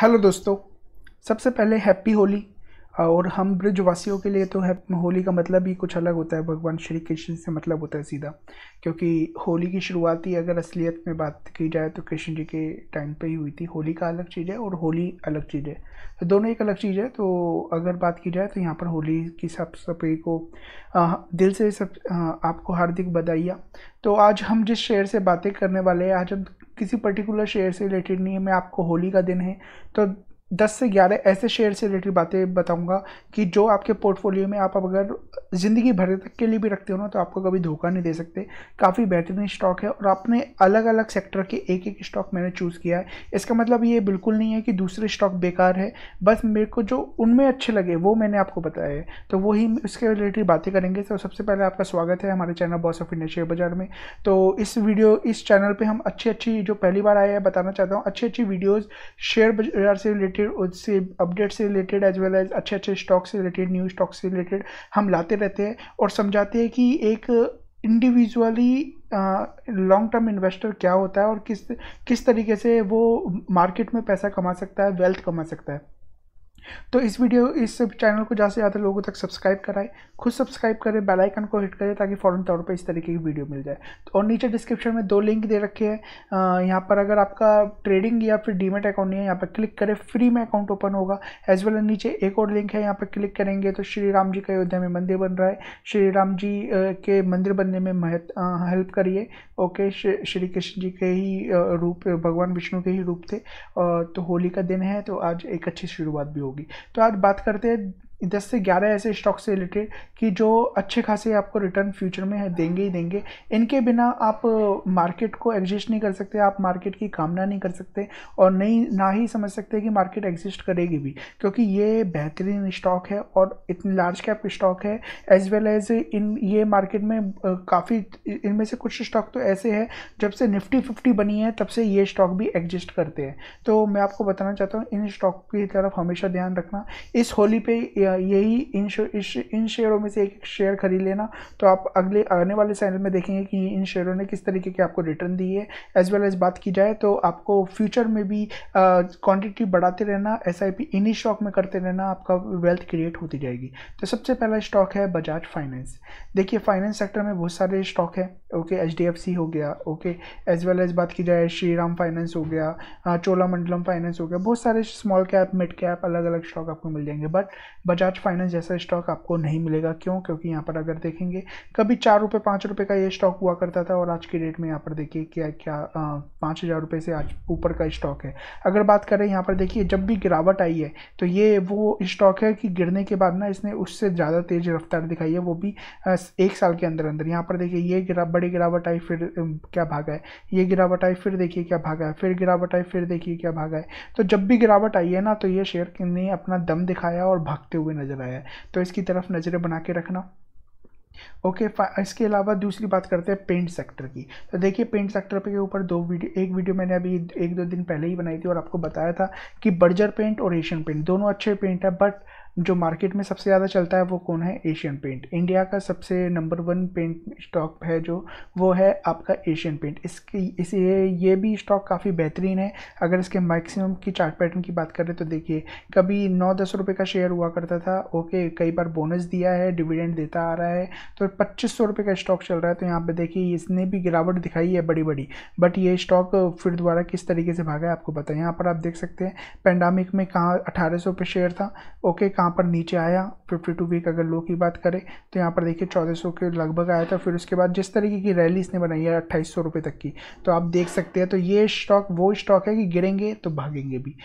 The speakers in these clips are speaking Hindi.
हेलो दोस्तों सबसे पहले हैप्पी होली और हम ब्रिजवासियों के लिए तो होली का मतलब ही कुछ अलग होता है भगवान श्री कृष्ण से मतलब होता है सीधा क्योंकि होली की शुरुआत ही अगर असलियत में बात की जाए तो कृष्ण जी के टाइम पे ही हुई थी होली का अलग चीज़ है और होली अलग चीज़ है तो दोनों एक अलग चीज़ है तो अगर बात की जाए तो यहाँ पर होली की सब सभी को आ, दिल से सब आ, आपको हार्दिक बधाइया तो आज हम जिस शेयर से बातें करने वाले हैं आज हम किसी पर्टिकुलर शेयर से रिलेटेड नहीं है मैं आपको होली का दिन है तो दस से ग्यारह ऐसे शेयर से रिलेटेड बातें बताऊंगा कि जो आपके पोर्टफोलियो में आप अगर ज़िंदगी भर तक के लिए भी रखते हो ना तो आपको कभी धोखा नहीं दे सकते काफ़ी बेहतरीन स्टॉक है और आपने अलग अलग सेक्टर के एक एक स्टॉक मैंने चूज़ किया है इसका मतलब ये बिल्कुल नहीं है कि दूसरे स्टॉक बेकार है बस मेरे को जो उनमें अच्छे लगे वो मैंने आपको बताया है तो वही उसके रिलेटेड बातें करेंगे तो सबसे पहले आपका स्वागत है हमारे channel boss of India share बाजार में तो इस वीडियो इस चैनल पर हम अच्छी अच्छी जो पहली बार आया है बताना चाहता हूँ अच्छी अच्छी वीडियोज़ शेयर बाजार से रिलेटेड रिलेटेड उससे अपडेट से रिलेटेड एज वेल एज अच्छे अच्छे स्टॉक से रिलेटेड न्यू स्टॉक से रिलेटेड हम लाते रहते हैं और समझाते हैं कि एक इंडिविजुअली लॉन्ग टर्म इन्वेस्टर क्या होता है और किस किस तरीके से वो मार्केट में पैसा कमा सकता है वेल्थ कमा सकता है तो इस वीडियो इस चैनल को ज़्यादा से ज़्यादा लोगों तक सब्सक्राइब कराएं खुद सब्सक्राइब करें बेल आइकन को हिट करें ताकि फ़ौरन तौर पर इस तरीके की वीडियो मिल जाए तो और नीचे डिस्क्रिप्शन में दो लिंक दे रखे हैं यहाँ पर अगर आपका ट्रेडिंग या फिर डीमेट अकाउंट नहीं है यहाँ पर क्लिक करें फ्री में अकाउंट ओपन होगा एज वेल नीचे एक और लिंक है यहाँ पर क्लिक करेंगे तो श्री राम जी का अयोध्या में मंदिर बन रहा है श्री राम जी के मंदिर बनने में हेल्प करिए ओके श्री कृष्ण जी के ही रूप भगवान विष्णु के ही रूप थे तो होली का दिन है तो आज एक अच्छी शुरुआत भी होगी तो आज बात करते हैं दस से ग्यारह ऐसे स्टॉक से रिलेटेड कि जो अच्छे खासे आपको रिटर्न फ्यूचर में है देंगे ही देंगे इनके बिना आप मार्केट को एग्जिस्ट नहीं कर सकते आप मार्केट की कामना नहीं कर सकते और नहीं ना ही समझ सकते कि मार्केट एग्जिस्ट करेगी भी क्योंकि ये बेहतरीन स्टॉक है और इतनी लार्ज कैप स्टॉक है एज वेल एज इन ये मार्केट में काफ़ी इनमें से कुछ स्टॉक तो ऐसे है जब से निफ्टी फिफ्टी बनी है तब से ये स्टॉक भी एग्जिस्ट करते हैं तो मैं आपको बताना चाहता हूँ इन स्टॉक की तरफ हमेशा ध्यान रखना इस होली पे यही इन इन शेयरों में से एक शेयर खरीद लेना तो आप अगले आने वाले चैनल में देखेंगे कि इन शेयरों ने किस तरीके के आपको रिटर्न दी है एज वेल एज बात की जाए तो आपको फ्यूचर में भी क्वांटिटी बढ़ाते रहना एस इन्हीं स्टॉक में करते रहना आपका वेल्थ क्रिएट होती जाएगी तो सबसे पहला स्टॉक है बजाज फाइनेंस देखिए फाइनेंस सेक्टर में बहुत सारे स्टॉक है ओके एच हो गया ओके एज वेल एज बात की जाए श्री राम फाइनेंस हो गया चोलामंडलम फाइनेंस हो गया बहुत सारे स्मॉल कैप मिड कैप अलग अलग स्टॉक आपको मिल जाएंगे बट बजाज फाइनेंस जैसा स्टॉक आपको नहीं मिलेगा क्यों क्योंकि यहाँ पर अगर देखेंगे कभी चार रुपये पाँच रुपये का ये स्टॉक हुआ करता था और आज की डेट में यहाँ पर देखिए क्या क्या पाँच हज़ार रुपये से आज ऊपर का स्टॉक है अगर बात करें यहाँ पर देखिए जब भी गिरावट आई है तो ये वो स्टॉक है कि गिरने के बाद ना इसने उससे ज़्यादा तेज़ रफ्तार दिखाई है वो भी एक साल के अंदर अंदर यहाँ पर देखिए ये गिरा बड़ी गिरावट आई फिर क्या भागा है ये गिरावट आई फिर देखिए क्या भागा है फिर गिरावट आई फिर देखिए क्या भागा है तो जब भी गिरावट आई है ना तो ये शेयर ने अपना दम दिखाया और भागते हुए हुए नज़र आया है तो इसकी तरफ नज़रें बना के रखना ओके okay, इसके अलावा दूसरी बात करते हैं पेंट सेक्टर की तो देखिए पेंट सेक्टर पे के ऊपर दो वीडियो एक वीडियो मैंने अभी एक दो दिन पहले ही बनाई थी और आपको बताया था कि बर्जर पेंट और एशियन पेंट दोनों अच्छे पेंट है बट जो मार्केट में सबसे ज़्यादा चलता है वो कौन है एशियन पेंट इंडिया का सबसे नंबर वन पेंट स्टॉक है जो वो है आपका एशियन पेंट इसकी इस ये ये भी स्टॉक काफ़ी बेहतरीन है अगर इसके मैक्सिमम की चार्ट पैटर्न की बात करें तो देखिए कभी नौ दस रुपये का शेयर हुआ करता था ओके कई बार बोनस दिया है डिविडेंड देता आ रहा है तो पच्चीस सौ रुपये का स्टॉक चल रहा है तो यहाँ पर देखिए इसने भी गिरावट दिखाई है बड़ी बड़ी बट ये स्टॉक फिर दोबारा किस तरीके से भागा है आपको पता यहाँ पर आप देख सकते हैं पेंडामिक में कहाँ अठारह सौ शेयर था ओके कहाँ यहाँ पर नीचे आया फिफ्टी टू वीक अगर लो की बात करें तो यहाँ पर देखिए चौदह सौ के लगभग आया था फिर उसके बाद जिस तरीके की रैली इसने बनाई है अट्ठाईस सौ रुपये तक की तो आप देख सकते हैं तो ये स्टॉक वो स्टॉक है कि गिरेंगे तो भागेंगे भी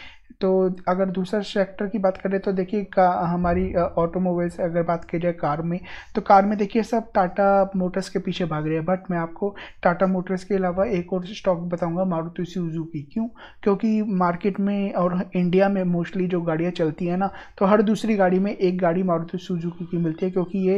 तो अगर दूसरा सेक्टर की बात करें तो देखिए हमारी ऑटोमोबाइल्स अगर बात की जाए कार में तो कार में देखिए सब टाटा मोटर्स के पीछे भाग रहे हैं बट मैं आपको टाटा मोटर्स के अलावा एक और स्टॉक बताऊंगा मारुति सुजुकी क्यों क्योंकि मार्केट में और इंडिया में मोस्टली जो गाड़ियाँ चलती हैं ना तो हर दूसरी गाड़ी में एक गाड़ी मारुति सुजुकी की मिलती है क्योंकि ये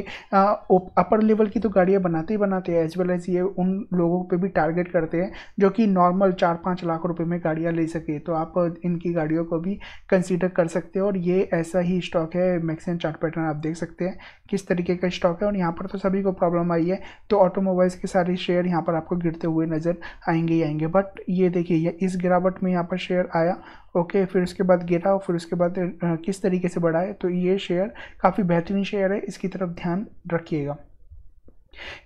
अपर लेवल की तो गाड़ियाँ बनाते ही बनाते हैं एज वेल एज ये उन लोगों पर भी टारगेट करते हैं जो कि नॉर्मल चार पाँच लाख रुपये में गाड़ियाँ ले सके तो आप इनकी गाड़ियों को भी कंसिडर कर सकते हो और ये ऐसा ही स्टॉक है मैक्सिमम चार्ट पैटर्न आप देख सकते हैं किस तरीके का स्टॉक है और यहाँ पर तो सभी को प्रॉब्लम आई है तो ऑटोमोबाइल्स के सारे शेयर यहाँ पर आपको गिरते हुए नज़र आएंगे ही आएंगे बट ये देखिए इस गिरावट में यहाँ पर शेयर आया ओके फिर उसके बाद गिरा फिर उसके बाद किस तरीके से बढ़ाए तो ये शेयर काफ़ी बेहतरीन शेयर है इसकी तरफ ध्यान रखिएगा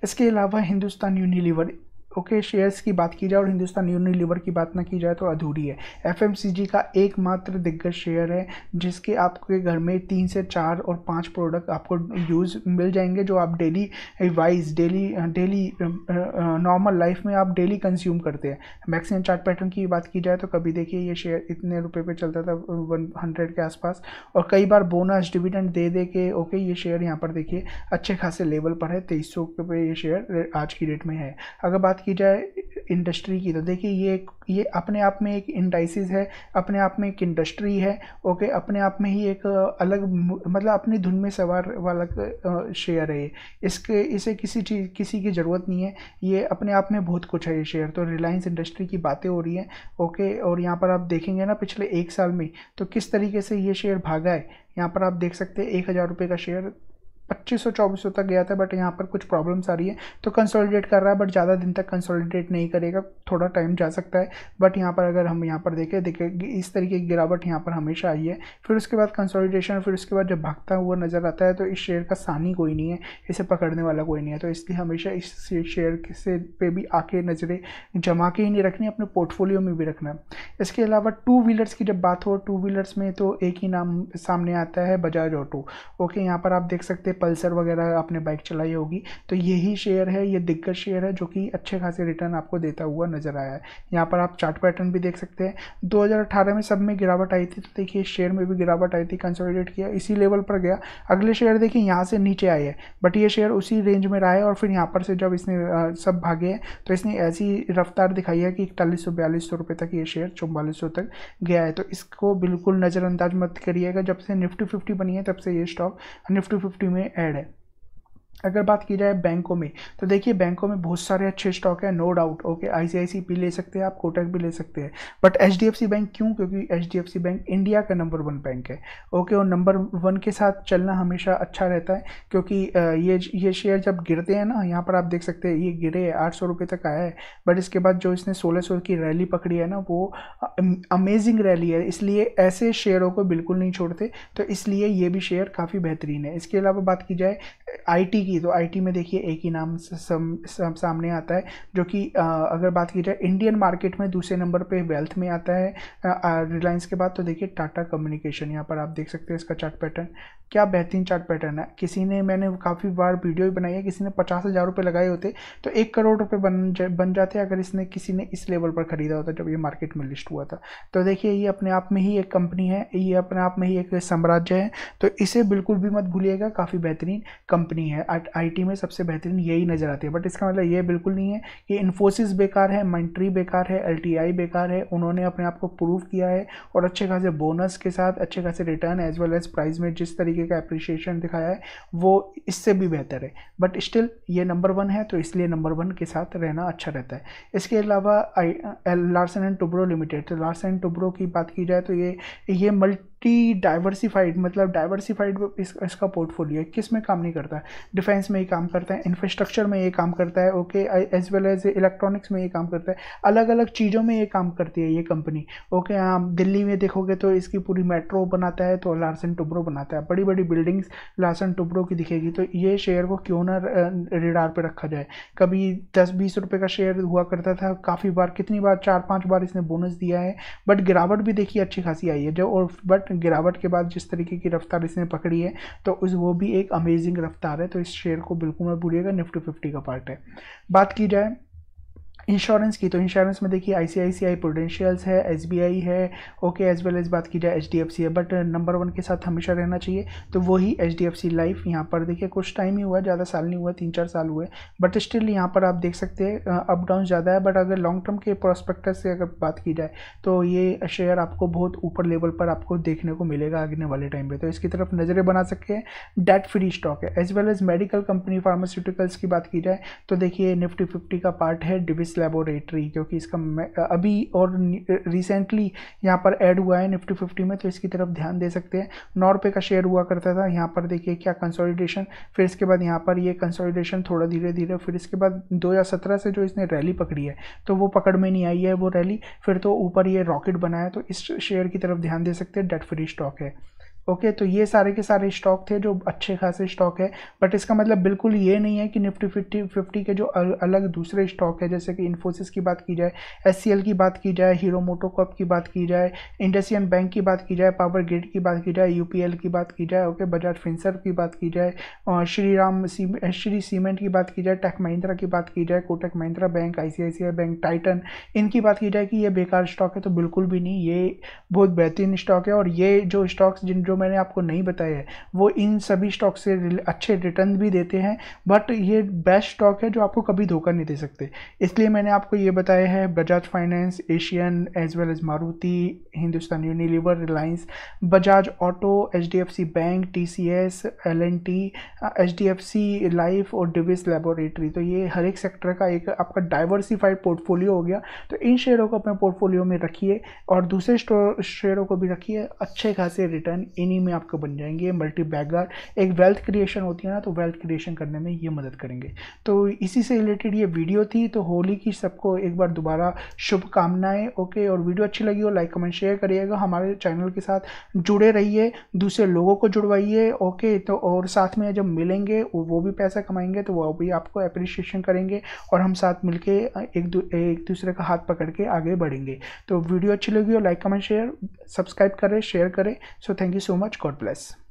इसके अलावा Hindustan Unilever okay okay, shares की बात की जाए और हिंदुस्तान यूनिलीवर की बात ना की जाए तो अधूरी है एफएमसीजी का एकमात्र दिग्गज शेयर है जिसके आपके घर में तीन से चार और पाँच प्रोडक्ट आपको यूज़ मिल जाएंगे जो आप daily wise daily daily normal life में आप डेली कंज्यूम करते हैं मैक्सिमम चार्ट पैटर्न की बात की जाए तो कभी देखिए ये शेयर इतने रुपये पर चलता था वन हंड्रेड के आसपास और कई बार बोनस डिविडेंड दे दे के ओके ये शेयर यहाँ पर देखिए अच्छे खासे लेवल पर है तेईस सौ पे ये शेयर आज की डेट में है अगर बात की जाए इंडस्ट्री की तो देखिए ये ये अपने आप में एक इंडाइसिस है अपने आप में एक इंडस्ट्री है ओके अपने आप में ही एक अलग मतलब अपनी धुन में सवार वाला शेयर है ये इसके इसे किसी चीज़ किसी की ज़रूरत नहीं है ये अपने आप में बहुत कुछ है ये शेयर तो रिलायंस इंडस्ट्री की बातें हो रही हैं ओके और यहाँ पर आप देखेंगे ना पिछले एक साल में तो किस तरीके से ये शेयर भागा है यहाँ पर आप देख सकते हैं एक हज़ार रुपये का शेयर पच्चीस सौ चौबीस सौ तक गया था बट यहाँ पर कुछ प्रॉब्लम्स आ रही है तो कंसोलिडेट कर रहा है बट ज़्यादा दिन तक कंसोलिडेट नहीं करेगा थोड़ा टाइम जा सकता है बट यहाँ पर अगर हम यहाँ पर देखें देखें इस तरीके की गिरावट यहाँ पर हमेशा आई है फिर उसके बाद कंसोलिडेशन फिर उसके बाद जब भागता हुआ नज़र आता है तो इस शेयर का सानी कोई नहीं है इसे पकड़ने वाला कोई नहीं है तो इसलिए हमेशा इस शेयर से पे भी आके नज़रें जमा के ही नहीं रखनी अपने पोर्टफोलियो में भी रखना इसके अलावा टू व्हीलर्स की जब बात हो टू व्हीलर्स में तो एक ही नाम सामने आता है बजाज ऑटो ओके यहाँ पर आप देख सकते हैं पल्सर वगैरह आपने बाइक चलाई होगी तो यही शेयर है ये दिग्गज शेयर है जो कि अच्छे खासे रिटर्न आपको देता हुआ नज़र आया है यहाँ पर आप चार्ट पैटर्न भी देख सकते हैं दो में सब में गिरावट आई थी तो देखिए शेयर में भी गिरावट आई थी कंसोलिडेट किया इसी लेवल पर गया अगले शेयर देखिए यहाँ से नीचे आए है बट ये शेयर उसी रेंज में रहा है और फिर यहाँ पर से जब इसने सब भागे हैं तो इसने ऐसी रफ्तार दिखाई है कि इकतालीस सौ बयालीस सौ रुपये तक ये शेयर चौवालीस सौ तक गया है तो इसको बिल्कुल नज़रअंदाज मत करिएगा जब से निफ्टी फिफ्टी बनी है तब से ये स्टॉक निफ्टी फिफ्टी में में ऐड है अगर बात की जाए बैंकों में तो देखिए बैंकों में बहुत सारे अच्छे स्टॉक हैं नो डाउट ओके आईसीआईसी भी ले सकते हैं आप कोटक भी ले सकते हैं बट एच बैंक क्यों क्योंकि एच बैंक इंडिया का नंबर वन बैंक है ओके और नंबर वन के साथ चलना हमेशा अच्छा रहता है क्योंकि ये ये शेयर जब गिरते हैं ना यहाँ पर आप देख सकते हैं ये गिरे है आठ सौ तक आया है बट इसके बाद जो इसने सोलह की रैली पकड़ी है ना वो अमेजिंग रैली है इसलिए ऐसे शेयरों को बिल्कुल नहीं छोड़ते तो इसलिए ये भी शेयर काफ़ी बेहतरीन है इसके अलावा बात की जाए आईटी की तो आईटी में देखिए एक ही नाम सम, सम, सामने आता है जो कि अगर बात की जाए इंडियन मार्केट में दूसरे नंबर पे वेल्थ में आता है रिलायंस के बाद तो देखिए टाटा कम्युनिकेशन यहाँ पर आप देख सकते हैं इसका चार्ट पैटर्न क्या बेहतरीन चार्ट पैटर्न है किसी ने मैंने काफ़ी बार वीडियो भी बनाई है किसी ने पचास हज़ार रुपये लगाए होते तो एक करोड़ रुपये बन जा, बन जाते अगर इसने किसी ने इस लेवल पर ख़रीदा होता जब ये मार्केट में लिस्ट हुआ था तो देखिए ये अपने आप में ही एक कंपनी है ये अपने आप में ही एक साम्राज्य है तो इसे बिल्कुल भी मत भूलिएगा काफ़ी बेहतरीन कंपनी कंपनी है आईटी में सबसे बेहतरीन यही नज़र आती है बट इसका मतलब ये बिल्कुल नहीं है कि इन्फोसिस बेकार है मंट्री बेकार है एल बेकार है उन्होंने अपने आप को प्रूव किया है और अच्छे खासे बोनस के साथ अच्छे खासे return as well as price में जिस तरीके का अप्रिशिएशन दिखाया है वो इससे भी बेहतर है बट स्टिल ये नंबर वन है तो इसलिए नंबर वन के साथ रहना अच्छा रहता है इसके अलावा लार्सन एंड टुब्रो लिमिटेड तो लार्सन एंड टुब्रो की बात की जाए तो ये ये मल्टी मल्टी डाइवर्सिफाइड मतलब डाइवर्सिफाइड इस, इसका पोर्टफोलियो है किस में काम नहीं करता है डिफेंस में ये काम करता है इंफ्रास्ट्रक्चर में ये काम करता है okay as well as electronics में ये काम करता है अलग अलग चीज़ों में ये काम करती है ये कंपनी ओके आप दिल्ली में देखोगे तो इसकी पूरी मेट्रो बनाता है तो लार्सन टुब्रो बनाता है बड़ी बड़ी बिल्डिंग्स लार्सन टुब्रो की दिखेगी तो ये शेयर को क्यों ना रिडार पर रखा जाए कभी दस बीस रुपये का शेयर हुआ करता था काफ़ी बार कितनी बार चार पाँच बार इसने बोनस दिया है बट गिरावट भी देखिए अच्छी खासी आई है जो और बट गिरावट के बाद जिस तरीके की रफ्तार इसने पकड़ी है तो उस वो भी एक अमेजिंग रफ्तार है तो इस शेयर को बिल्कुल मत भूलिएगा निफ्टी फिफ्टी का पार्ट है बात की जाए इंश्योरेंस की तो इंश्योरेंस में देखिए आई सी आई सी आई प्रोडेंशियल्स है एस बी आई है ओके एज वेल एज बात की जाए एच डी एफ सी है बट नंबर वन के साथ हमेशा रहना चाहिए तो वही H D F C life यहाँ पर देखिए कुछ टाइम ही हुआ ज़्यादा साल नहीं हुआ तीन चार साल हुए बट स्टिल यहाँ पर आप देख सकते हैं अप डाउन ज़्यादा है बट अगर लॉन्ग टर्म के प्रोस्पेक्टस से अगर बात की जाए तो ये शेयर आपको बहुत ऊपर लेवल पर आपको देखने को मिलेगा आगने वाले टाइम पर तो इसकी तरफ नज़रें बना सकते हैं डेट फ्री स्टॉक है as well as medical company pharmaceuticals की बात की जाए तो देखिए निफ्टी फिफ्टी का पार्ट है डिविस लेबोरेटरी क्योंकि इसका अभी और रिसेंटली यहाँ पर ऐड हुआ है निफ्टी फिफ्टी में तो इसकी तरफ ध्यान दे सकते हैं नौ रुपये का शेयर हुआ करता था यहाँ पर देखिए क्या कंसोलिडेशन फिर इसके बाद यहाँ पर ये कंसोलिडेशन थोड़ा धीरे धीरे फिर इसके बाद दो हज़ार सत्रह से जो इसने रैली पकड़ी है तो वो पकड़ में नहीं आई है वो रैली फिर तो ऊपर ये रॉकेट बनाया तो इस शेयर की तरफ ध्यान दे सकते हैं डेट फ्री स्टॉक है ओके तो ये सारे के सारे स्टॉक थे जो अच्छे खासे स्टॉक है बट इसका मतलब बिल्कुल ये नहीं है कि निफ्टी फिफ्टी फिफ्टी के जो अलग दूसरे स्टॉक है जैसे कि इन्फोसिस की बात की जाए एस की बात की जाए हीरो मोटोकॉप की बात की जाए इंडसियन बैंक की बात की जाए पावर ग्रिड की बात की जाए यू की बात की जाए ओके बजाज फिंसर की बात की जाए श्री राम श्री सीमेंट की बात की जाए टेक महिंद्रा की बात की जाए Kotak Mahindra bank I bank Titan इनकी बात की जाए कि ये बेकार स्टॉक है तो बिल्कुल भी नहीं ये बहुत बेहतरीन स्टॉक है और ये जो स्टॉक्स जिन जो मैंने आपको नहीं बताए हैं वो इन सभी स्टॉक से अच्छे रिटर्न भी देते हैं बट ये बेस्ट स्टॉक है जो आपको कभी धोखा नहीं दे सकते इसलिए मैंने आपको ये बताया है Bajaj finance Asian as well as Maruti Hindustan Unilever Reliance Bajaj auto H D F C bank T C S L N T H D F C life और डिविस लेबोरेटरी तो ये हर एक सेक्टर का एक आपका डाइवर्सिफाइड पोर्टफोलियो हो गया तो इन शेयरों को अपने पोर्टफोलियो में रखिए और दूसरे शेयरों को भी रखिए अच्छे खासे रिटर्न इन इन्हीं में आपको बन जाएंगे मल्टी बैगर एक वेल्थ क्रिएशन होती है ना तो वेल्थ क्रिएशन करने में ये मदद करेंगे तो इसी से रिलेटेड ये वीडियो थी तो होली की सबको एक बार दोबारा शुभकामनाएं ओके और वीडियो अच्छी लगी हो लाइक कमेंट शेयर करिएगा हमारे चैनल के साथ जुड़े रहिए दूसरे लोगों को जुड़वाइए ओके तो और साथ में जब मिलेंगे वो भी पैसा कमाएंगे तो वो भी आपको अप्रिशिएशन करेंगे और हम साथ मिलकर एक एक दूसरे का हाथ पकड़ के आगे बढ़ेंगे तो वीडियो अच्छी लगी हो लाइक कमेंट शेयर सब्सक्राइब करें शेयर करें so thank you so much. God bless.